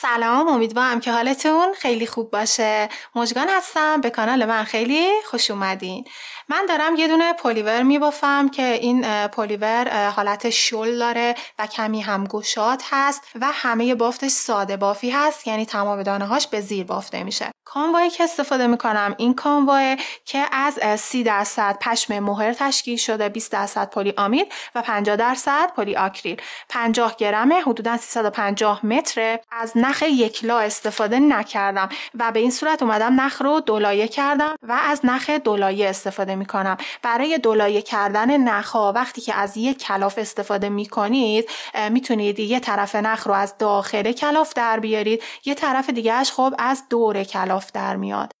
سلام امیدوارم که حالتون خیلی خوب باشه مجگان هستم به کانال من خیلی خوش اومدین من دارم یه دونه پلیور میبافم که این پولیور حالت شل داره و کمی هم گشاد هست و همه بافتش ساده بافی هست یعنی تمام دانه هاش به زیر بافته میشه که استفاده میکنم این کانواه که از 30 درصد پشم مهر تشکیل شده 20 درصد پلی آمید و 50 درصد پلی آکریل 50 گرمه حدودا 350 متر از نخ یکلا استفاده نکردم و به این صورت اومدم نخ رو دولایه کردم و از نخ دولایه استفاده میکنم. برای دولایه کردن نخ ها وقتی که از یک کلاف استفاده میکنید میتونید یه طرف نخ رو از داخل کلاف در بیارید یه طرف دیگهش خب از دور کلاف در میاد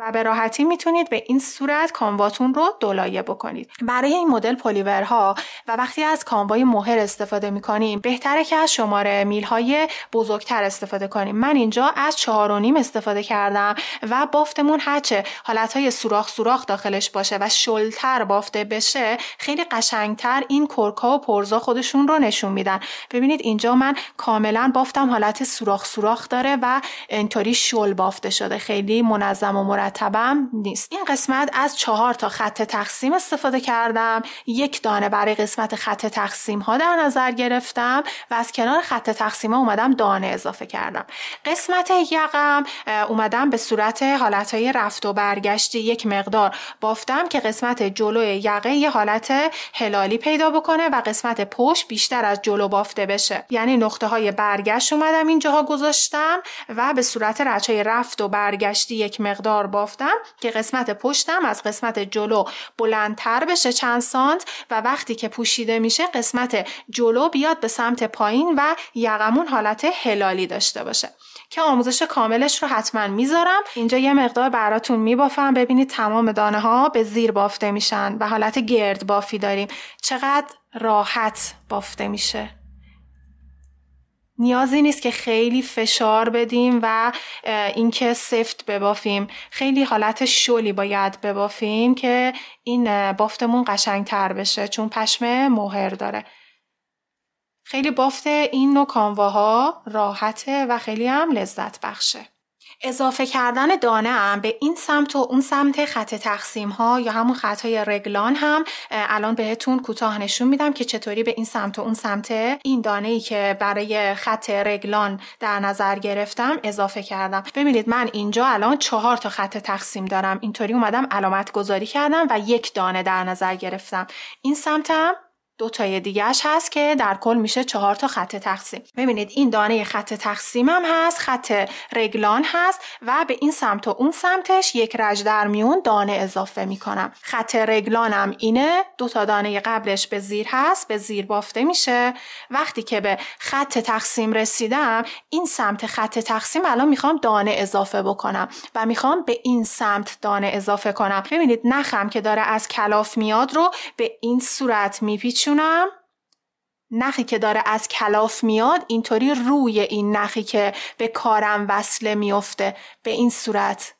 و به راحتی میتونید به این صورت کانواتون رو دولایه بکنید برای این مدل پلیورها و وقتی از کانوای مهر استفاده میکنیم بهتره که از شماره میل های بزرگتر استفاده کنیم من اینجا از چهار و نیم استفاده کردم و بافتمون هرچه حالت های سوراخ سوراخ داخلش باشه و شلتر بافته بشه خیلی قشنگتر این کرکا و پرزا خودشون رو نشون میدن ببینید اینجا من کاملا بافتم حالت سوراخ سوراخ داره و اینطوری شل بافته شده خیلی منظم و مرتب مرتبم نیست این قسمت از چهار تا خط تقسیم استفاده کردم یک دانه برای قسمت خط تقسیم ها در نظر گرفتم و از کنار خط تقسیم ها اومدم دانه اضافه کردم قسمت یقم اومدم به صورت حالت های رفت و برگشتی یک مقدار بافتم که قسمت جلو یقه یه حالت هلالی پیدا بکنه و قسمت پشت بیشتر از جلو بافته بشه یعنی نقطه های برگشت اومدم اینجاها گذاشتم و به صورت رچه رفت و برگشتی یک مقدار با بافتم که قسمت پشتم از قسمت جلو بلندتر بشه چند سانت و وقتی که پوشیده میشه قسمت جلو بیاد به سمت پایین و یقمون حالت هلالی داشته باشه که آموزش کاملش رو حتما میذارم اینجا یه مقدار براتون میبافم ببینید تمام دانه ها به زیر بافته میشن و حالت گرد بافی داریم چقدر راحت بافته میشه نیازی نیست که خیلی فشار بدیم و اینکه سفت ببافیم خیلی حالت شلی باید ببافیم که این بافتمون قشنگ تر بشه چون پشم موهر داره خیلی بافت این نوع کانواها راحته و خیلی هم لذت بخشه اضافه کردن دانه هم به این سمت و اون سمت خط تقسیم ها یا همون خط های رگلان هم الان بهتون کوتاه نشون میدم که چطوری به این سمت و اون سمت این دانه ای که برای خط رگلان در نظر گرفتم اضافه کردم ببینید من اینجا الان چهار تا خط تقسیم دارم اینطوری اومدم علامت گذاری کردم و یک دانه در نظر گرفتم این سمتم دو تای دیگهش هست که در کل میشه چهار تا خط تقسیم ببینید این دانه خط تقسیمم هست خط رگلان هست و به این سمت و اون سمتش یک رج در میون دانه اضافه میکنم خط رگلانم اینه دو تا دانه قبلش به زیر هست به زیر بافته میشه وقتی که به خط تقسیم رسیدم این سمت خط تقسیم الان میخوام دانه اضافه بکنم و میخوام به این سمت دانه اضافه کنم ببینید نخم که داره از کلاف میاد رو به این صورت میپیچم بپوشونم نخی که داره از کلاف میاد اینطوری روی این نخی که به کارم وصله میفته به این صورت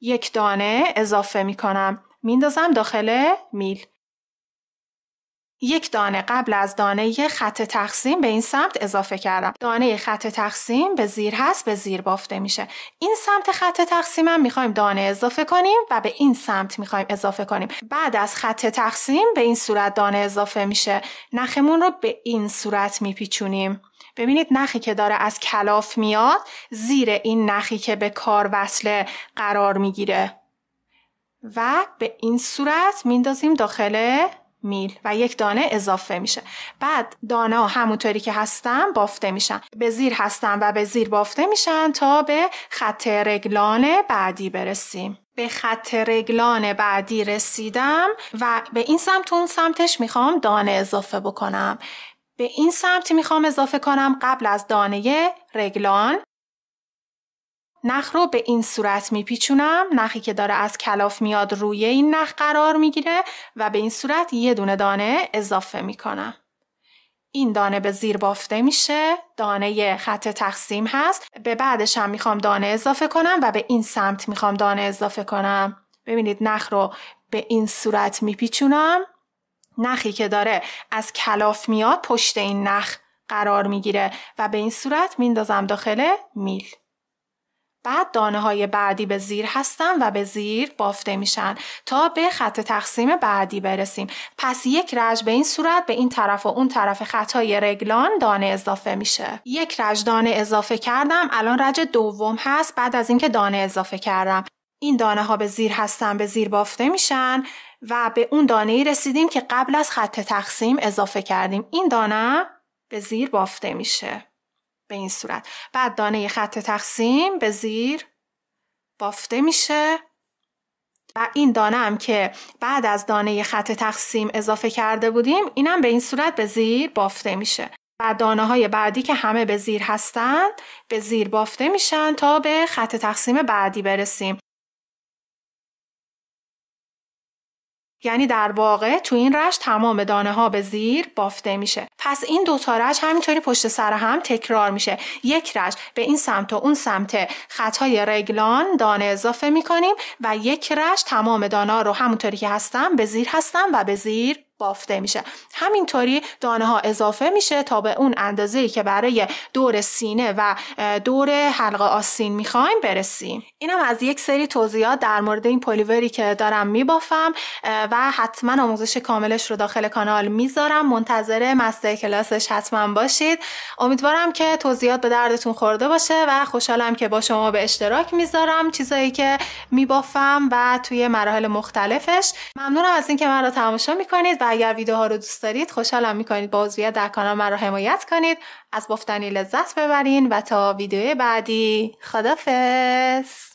یک دانه اضافه میکنم میندازم داخل میل یک دانه قبل از دانه خط تقسیم به این سمت اضافه کردم دانه خط تقسیم به زیر هست به زیر بافته میشه این سمت خط تقسیم هم میخوایم دانه اضافه کنیم و به این سمت میخوایم اضافه کنیم بعد از خط تقسیم به این صورت دانه اضافه میشه نخمون رو به این صورت میپیچونیم ببینید نخی که داره از کلاف میاد زیر این نخی که به کار وصله قرار میگیره و به این صورت میندازیم داخل میل و یک دانه اضافه میشه بعد دانه ها همونطوری که هستن بافته میشن به زیر هستن و به زیر بافته میشن تا به خط رگلان بعدی برسیم به خط رگلان بعدی رسیدم و به این سمت اون سمتش میخوام دانه اضافه بکنم به این سمت میخوام اضافه کنم قبل از دانه رگلان نخ رو به این صورت میپیچونم نخی که داره از کلاف میاد روی این نخ قرار میگیره و به این صورت یه دونه دانه اضافه میکنم این دانه به زیر بافته میشه دانه خط تقسیم هست به بعدش هم میخوام دانه اضافه کنم و به این سمت میخوام دانه اضافه کنم ببینید نخ رو به این صورت میپیچونم نخی که داره از کلاف میاد پشت این نخ قرار میگیره و به این صورت میندازم داخل میل بعد دانه های بعدی به زیر هستن و به زیر بافته میشن تا به خط تقسیم بعدی برسیم پس یک رج به این صورت به این طرف و اون طرف های رگلان دانه اضافه میشه یک رج دانه اضافه کردم الان رج دوم هست بعد از اینکه دانه اضافه کردم این دانه ها به زیر هستن به زیر بافته میشن و به اون دانه ای رسیدیم که قبل از خط تقسیم اضافه کردیم این دانه به زیر بافته میشه به این صورت بعد دانه خط تقسیم به زیر بافته میشه و این دانه هم که بعد از دانه خط تقسیم اضافه کرده بودیم اینم به این صورت به زیر بافته میشه و دانه های بعدی که همه به زیر هستند به زیر بافته میشن تا به خط تقسیم بعدی برسیم یعنی در واقع تو این رش تمام دانه ها به زیر بافته میشه پس این دو تا رش همینطوری پشت سر هم تکرار میشه یک رش به این سمت و اون سمت خطای رگلان دانه اضافه میکنیم و یک رش تمام دانه رو همونطوری که هستن به زیر هستن و به زیر بافته میشه همینطوری دانه ها اضافه میشه تا به اون اندازه که برای دور سینه و دور حلقه آسین میخوایم برسیم اینم از یک سری توضیحات در مورد این پلیوری که دارم میبافم و حتما آموزش کاملش رو داخل کانال میذارم منتظر مستر کلاسش حتما باشید امیدوارم که توضیحات به دردتون خورده باشه و خوشحالم که با شما به اشتراک میذارم چیزایی که میبافم و توی مراحل مختلفش ممنونم از اینکه من تماشا میکنید اگر ویدیوها رو دوست دارید خوشحالم میکنید با عضویت در کانال من رو حمایت کنید از بافتنی لذت ببرین و تا ویدیو بعدی خدافز